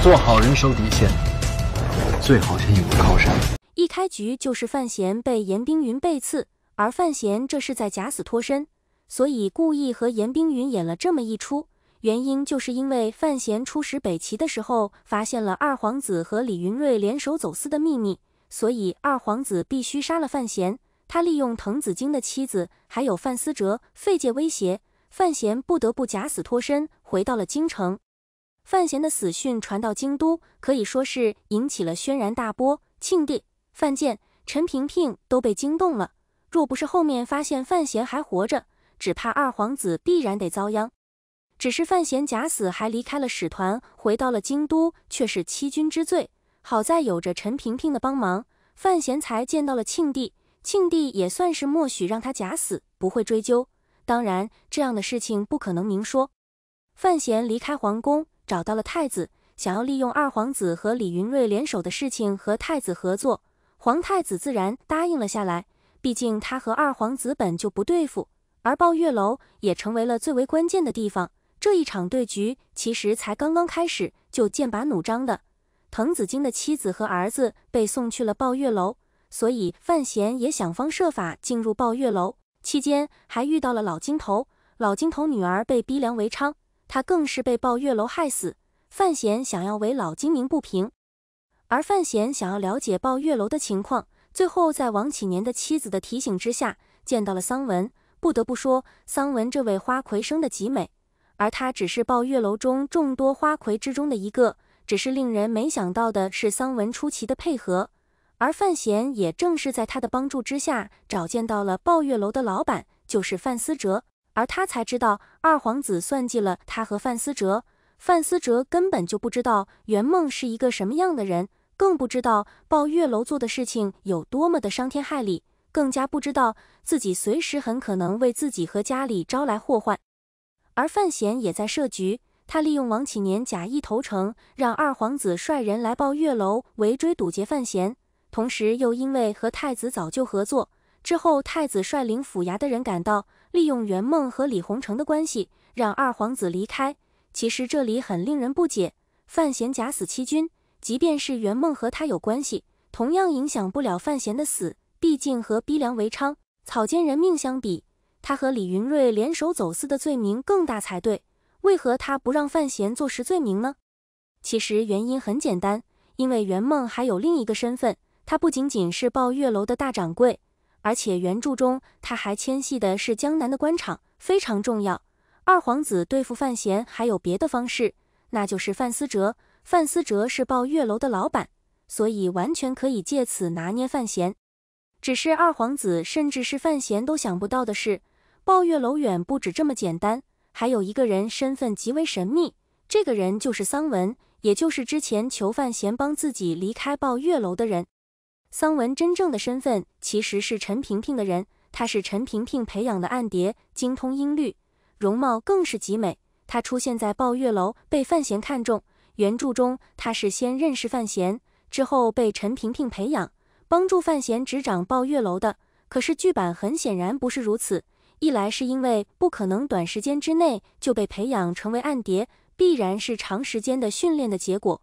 做好人守底线，最好先有个靠山。一开局就是范闲被严冰云背刺，而范闲这是在假死脱身，所以故意和严冰云演了这么一出。原因就是因为范闲出使北齐的时候，发现了二皇子和李云睿联手走私的秘密，所以二皇子必须杀了范闲。他利用滕子京的妻子还有范思哲费介威胁范闲，不得不假死脱身，回到了京城。范闲的死讯传到京都，可以说是引起了轩然大波。庆帝、范建、陈平平都被惊动了。若不是后面发现范闲还活着，只怕二皇子必然得遭殃。只是范闲假死还离开了使团，回到了京都，却是欺君之罪。好在有着陈平平的帮忙，范闲才见到了庆帝。庆帝也算是默许让他假死，不会追究。当然，这样的事情不可能明说。范闲离开皇宫。找到了太子，想要利用二皇子和李云瑞联手的事情和太子合作，皇太子自然答应了下来。毕竟他和二皇子本就不对付，而抱月楼也成为了最为关键的地方。这一场对局其实才刚刚开始，就剑拔弩张的。滕子京的妻子和儿子被送去了抱月楼，所以范闲也想方设法进入抱月楼。期间还遇到了老金头，老金头女儿被逼良为娼。他更是被抱月楼害死，范闲想要为老金鸣不平，而范闲想要了解抱月楼的情况，最后在王启年的妻子的提醒之下，见到了桑文。不得不说，桑文这位花魁生的极美，而她只是抱月楼中众多花魁之中的一个。只是令人没想到的是，桑文出奇的配合，而范闲也正是在他的帮助之下，找见到了抱月楼的老板，就是范思哲。而他才知道，二皇子算计了他和范思哲。范思哲根本就不知道圆梦是一个什么样的人，更不知道抱月楼做的事情有多么的伤天害理，更加不知道自己随时很可能为自己和家里招来祸患。而范闲也在设局，他利用王启年假意投诚，让二皇子率人来抱月楼围追堵截范闲。同时，又因为和太子早就合作，之后太子率领府衙的人赶到。利用圆梦和李鸿成的关系，让二皇子离开。其实这里很令人不解。范闲假死欺君，即便是圆梦和他有关系，同样影响不了范闲的死。毕竟和逼良为娼、草菅人命相比，他和李云瑞联手走私的罪名更大才对。为何他不让范闲坐实罪名呢？其实原因很简单，因为圆梦还有另一个身份，他不仅仅是抱月楼的大掌柜。而且原著中，他还牵系的是江南的官场，非常重要。二皇子对付范闲还有别的方式，那就是范思哲。范思哲是抱月楼的老板，所以完全可以借此拿捏范闲。只是二皇子，甚至是范闲都想不到的是，抱月楼远不止这么简单，还有一个人身份极为神秘，这个人就是桑文，也就是之前求范闲帮自己离开抱月楼的人。桑文真正的身份其实是陈萍萍的人，她是陈萍萍培养的暗谍，精通音律，容貌更是极美。她出现在抱月楼，被范闲看中。原著中，他是先认识范闲，之后被陈萍萍培养，帮助范闲执掌抱月楼的。可是剧版很显然不是如此，一来是因为不可能短时间之内就被培养成为暗谍，必然是长时间的训练的结果。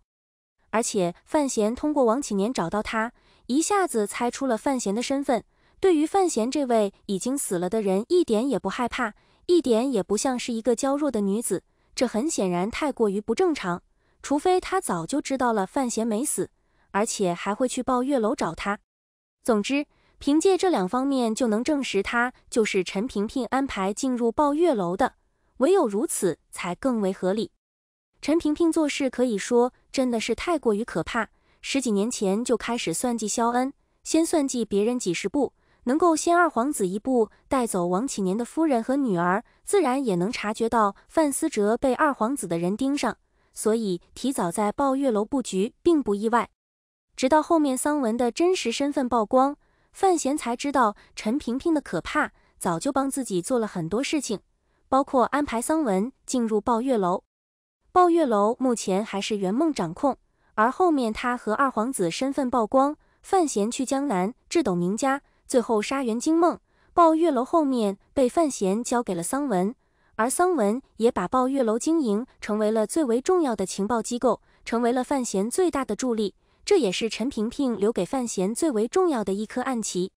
而且范闲通过王启年找到他，一下子猜出了范闲的身份。对于范闲这位已经死了的人，一点也不害怕，一点也不像是一个娇弱的女子。这很显然太过于不正常，除非他早就知道了范闲没死，而且还会去抱月楼找他。总之，凭借这两方面就能证实他就是陈萍萍安排进入抱月楼的，唯有如此才更为合理。陈萍萍做事可以说真的是太过于可怕，十几年前就开始算计肖恩，先算计别人几十步，能够先二皇子一步带走王启年的夫人和女儿，自然也能察觉到范思哲被二皇子的人盯上，所以提早在抱月楼布局并不意外。直到后面桑文的真实身份曝光，范闲才知道陈萍萍的可怕，早就帮自己做了很多事情，包括安排桑文进入抱月楼。抱月楼目前还是圆梦掌控，而后面他和二皇子身份曝光，范闲去江南智斗名家，最后杀袁惊梦。抱月楼后面被范闲交给了桑文，而桑文也把抱月楼经营成为了最为重要的情报机构，成为了范闲最大的助力。这也是陈萍萍留给范闲最为重要的一颗暗棋。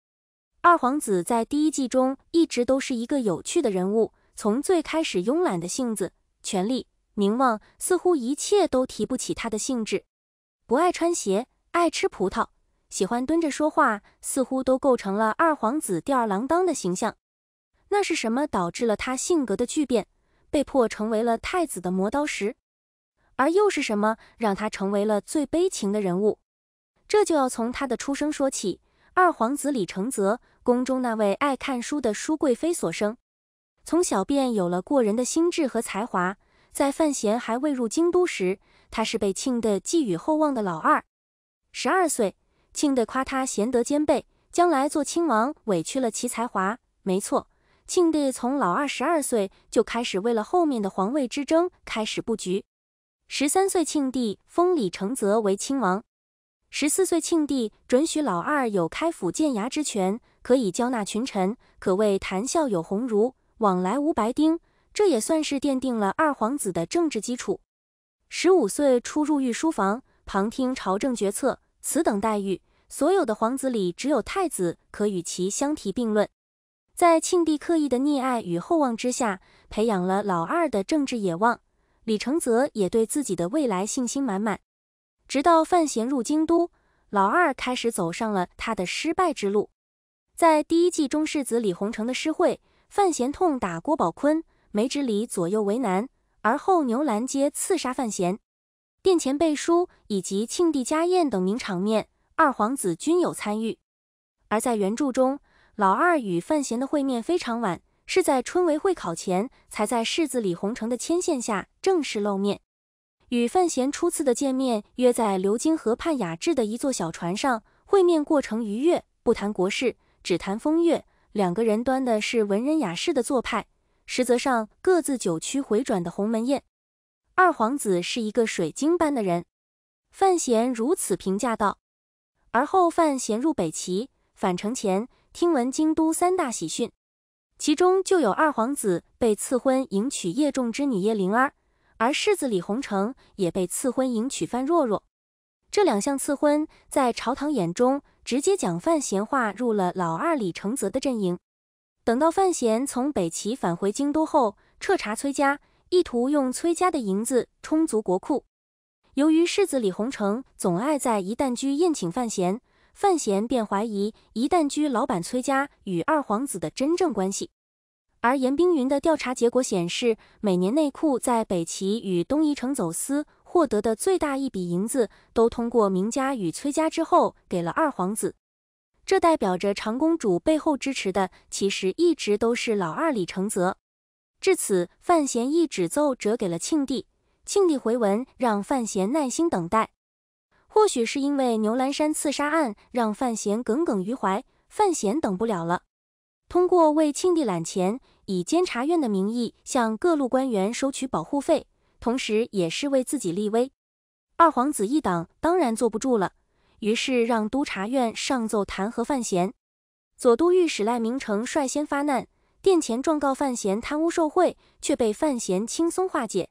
二皇子在第一季中一直都是一个有趣的人物，从最开始慵懒的性子，权力。名望，似乎一切都提不起他的兴致。不爱穿鞋，爱吃葡萄，喜欢蹲着说话，似乎都构成了二皇子吊儿郎当的形象。那是什么导致了他性格的巨变，被迫成为了太子的磨刀石？而又是什么让他成为了最悲情的人物？这就要从他的出生说起。二皇子李承泽，宫中那位爱看书的淑贵妃所生，从小便有了过人的心智和才华。在范闲还未入京都时，他是被庆帝寄予厚望的老二。十二岁，庆帝夸他贤德兼备，将来做亲王，委屈了其才华。没错，庆帝从老二十二岁就开始为了后面的皇位之争开始布局。十三岁，庆帝封李承泽为亲王；十四岁，庆帝准许老二有开府建衙之权，可以交纳群臣，可谓谈笑有鸿儒，往来无白丁。这也算是奠定了二皇子的政治基础。十五岁初入御书房，旁听朝政决策，此等待遇，所有的皇子里只有太子可与其相提并论。在庆帝刻意的溺爱与厚望之下，培养了老二的政治野望。李承泽也对自己的未来信心满满。直到范闲入京都，老二开始走上了他的失败之路。在第一季中，世子李鸿诚的诗会，范闲痛打郭宝坤。梅枝礼左右为难，而后牛栏街刺杀范闲，殿前背书以及庆帝家宴等名场面，二皇子均有参与。而在原著中，老二与范闲的会面非常晚，是在春闱会考前，才在世子李鸿诚的牵线下正式露面。与范闲初次的见面约在流经河畔雅致的一座小船上，会面过程愉悦，不谈国事，只谈风月，两个人端的是文人雅士的做派。实则上，各自九曲回转的鸿门宴。二皇子是一个水晶般的人，范闲如此评价道。而后范闲入北齐，返程前听闻京都三大喜讯，其中就有二皇子被赐婚迎娶叶重之女叶灵儿，而世子李鸿成也被赐婚迎娶范若若。这两项赐婚，在朝堂眼中，直接将范闲划入了老二李承泽的阵营。等到范闲从北齐返回京都后，彻查崔家，意图用崔家的银子充足国库。由于世子李鸿诚总爱在一旦居宴请范闲，范闲便怀疑一旦居老板崔家与二皇子的真正关系。而严冰云的调查结果显示，每年内库在北齐与东夷城走私获得的最大一笔银子，都通过明家与崔家之后给了二皇子。这代表着长公主背后支持的其实一直都是老二李承泽。至此，范闲一纸奏折给了庆帝，庆帝回文让范闲耐心等待。或许是因为牛栏山刺杀案让范闲耿耿于怀，范闲等不了了。通过为庆帝揽钱，以监察院的名义向各路官员收取保护费，同时也是为自己立威。二皇子一党当然坐不住了。于是让督察院上奏弹劾范闲。左都御史赖明诚率先发难，殿前状告范闲贪污受贿，却被范闲轻松化解，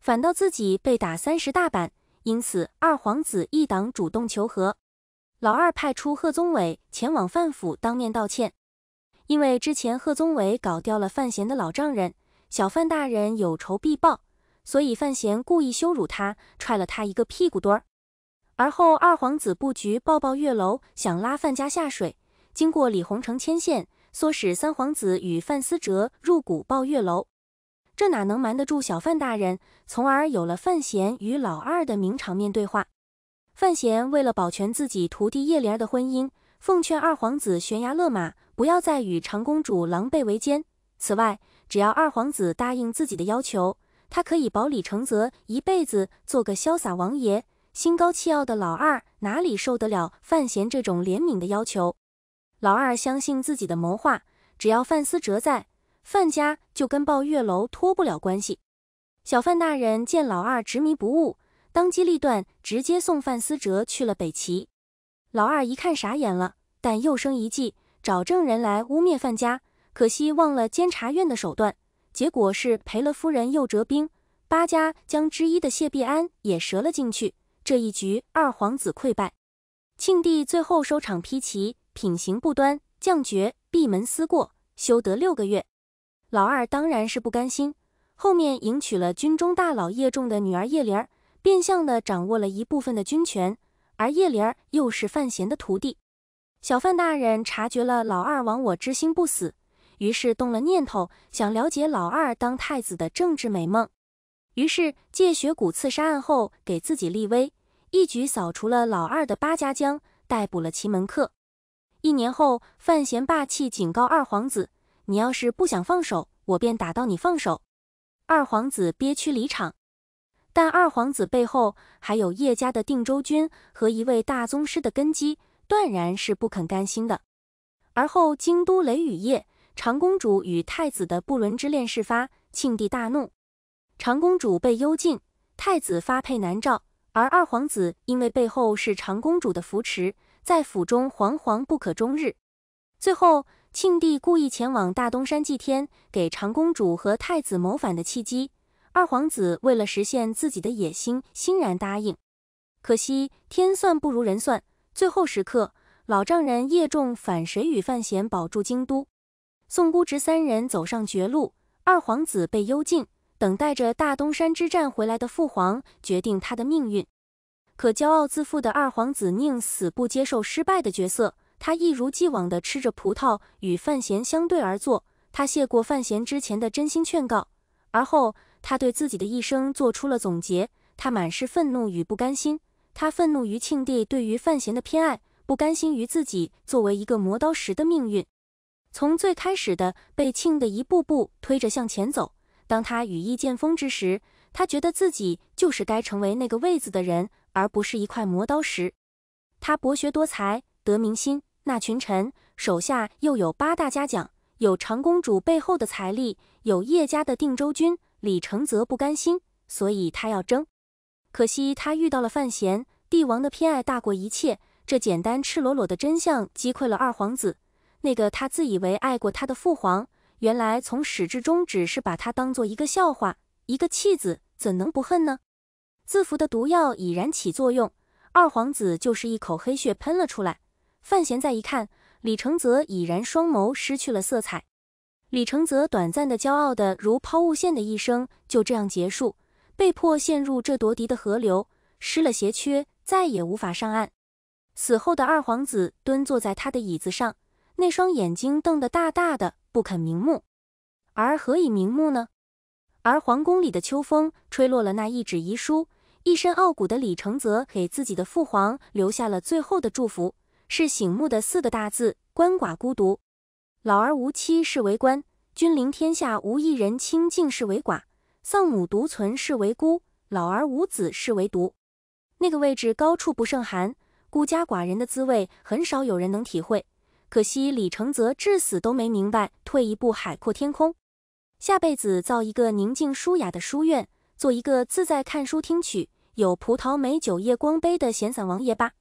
反倒自己被打三十大板。因此，二皇子一党主动求和，老二派出贺宗伟前往范府当面道歉。因为之前贺宗伟搞掉了范闲的老丈人，小范大人有仇必报，所以范闲故意羞辱他，踹了他一个屁股墩儿。而后，二皇子布局抱抱月楼，想拉范家下水。经过李鸿成牵线，唆使三皇子与范思哲入股抱月楼，这哪能瞒得住小范大人？从而有了范闲与老二的名场面对话。范闲为了保全自己徒弟叶莲儿的婚姻，奉劝二皇子悬崖勒马，不要再与长公主狼狈为奸。此外，只要二皇子答应自己的要求，他可以保李承泽一辈子做个潇洒王爷。心高气傲的老二哪里受得了范闲这种怜悯的要求？老二相信自己的谋划，只要范思哲在，范家就跟抱月楼脱不了关系。小范大人见老二执迷不悟，当机立断，直接送范思哲去了北齐。老二一看傻眼了，但又生一计，找证人来污蔑范家。可惜忘了监察院的手段，结果是赔了夫人又折兵，八家将之一的谢必安也折了进去。这一局，二皇子溃败，庆帝最后收场，批旗，品行不端，降爵，闭门思过，休得六个月。老二当然是不甘心，后面迎娶了军中大佬叶重的女儿叶灵儿，变相的掌握了一部分的军权。而叶灵儿又是范闲的徒弟，小范大人察觉了老二亡我之心不死，于是动了念头，想了解老二当太子的政治美梦。于是借雪谷刺杀案后，给自己立威，一举扫除了老二的八家将，逮捕了奇门客。一年后，范闲霸气警告二皇子：“你要是不想放手，我便打到你放手。”二皇子憋屈离场。但二皇子背后还有叶家的定州军和一位大宗师的根基，断然是不肯甘心的。而后京都雷雨夜，长公主与太子的不伦之恋事发，庆帝大怒。长公主被幽禁，太子发配南诏，而二皇子因为背后是长公主的扶持，在府中惶惶不可终日。最后，庆帝故意前往大东山祭天，给长公主和太子谋反的契机。二皇子为了实现自己的野心，欣然答应。可惜天算不如人算，最后时刻，老丈人叶仲反谁与范闲保住京都，宋孤侄三人走上绝路，二皇子被幽禁。等待着大东山之战回来的父皇决定他的命运，可骄傲自负的二皇子宁死不接受失败的角色。他一如既往地吃着葡萄，与范闲相对而坐。他谢过范闲之前的真心劝告，而后他对自己的一生做出了总结。他满是愤怒与不甘心。他愤怒于庆帝对于范闲的偏爱，不甘心于自己作为一个磨刀石的命运。从最开始的被庆的一步步推着向前走。当他羽翼渐丰之时，他觉得自己就是该成为那个位子的人，而不是一块磨刀石。他博学多才，得民心，那群臣手下又有八大家将，有长公主背后的财力，有叶家的定州军。李承泽不甘心，所以他要争。可惜他遇到了范闲，帝王的偏爱大过一切，这简单赤裸裸的真相击溃了二皇子，那个他自以为爱过他的父皇。原来从始至终只是把他当做一个笑话，一个弃子，怎能不恨呢？自服的毒药已然起作用，二皇子就是一口黑血喷了出来。范闲再一看，李承泽已然双眸失去了色彩。李承泽短暂的骄傲的如抛物线的一生就这样结束，被迫陷入这夺嫡的河流，失了鞋缺，再也无法上岸。死后的二皇子蹲坐在他的椅子上。那双眼睛瞪得大大的，不肯瞑目。而何以瞑目呢？而皇宫里的秋风吹落了那一纸遗书，一身傲骨的李承泽给自己的父皇留下了最后的祝福，是醒目的四个大字：官寡孤独。老而无妻是为官，君临天下无一人清净是为寡；丧母独存是为孤，老而无子是为独。那个位置高处不胜寒，孤家寡人的滋味，很少有人能体会。可惜李承泽至死都没明白，退一步海阔天空。下辈子造一个宁静舒雅的书院，做一个自在看书听曲、有葡萄美酒夜光杯的闲散王爷吧。